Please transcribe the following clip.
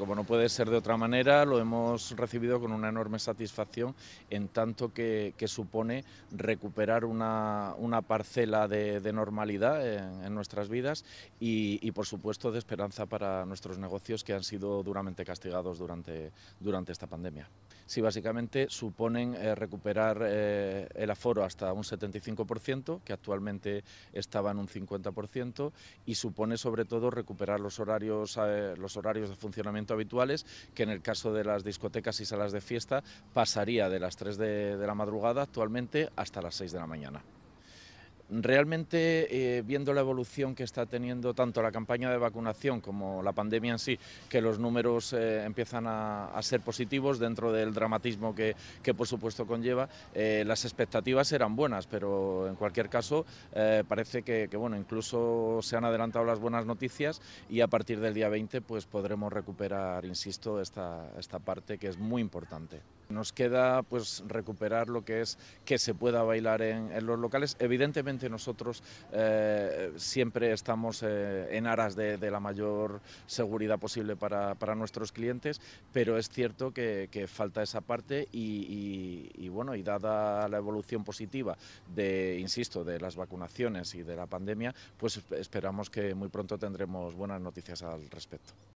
Como no puede ser de otra manera, lo hemos recibido con una enorme satisfacción en tanto que, supone recuperar una, parcela de, normalidad en, nuestras vidas y, por supuesto, de esperanza para nuestros negocios que han sido duramente castigados durante, durante esta pandemia. Sí, básicamente suponen eh, recuperar eh, el aforo hasta un 75%, que actualmente estaba en un 50%, y supone sobre todo recuperar los horarios, eh, los horarios de funcionamiento habituales, que en el caso de las discotecas y salas de fiesta pasaría de las 3 de, de la madrugada actualmente hasta las 6 de la mañana. Realmente, eh, viendo la evolución que está teniendo tanto la campaña de vacunación como la pandemia en sí, que los números eh, empiezan a, ser positivos dentro del dramatismo que, por supuesto conlleva, eh, las expectativas eran buenas, pero en cualquier caso parece que, bueno, incluso se han adelantado las buenas noticias y a partir del día 20 pues podremos recuperar, insisto, esta, esta parte que es muy importante. Nos queda pues recuperar lo que es que se pueda bailar en, en los locales, evidentemente nosotros eh, siempre estamos eh, en aras de, la mayor seguridad posible para, nuestros clientes, pero es cierto que, falta esa parte y, bueno, y dada la evolución positiva de, insisto, de las vacunaciones y de la pandemia, pues esperamos que muy pronto tendremos buenas noticias al respecto.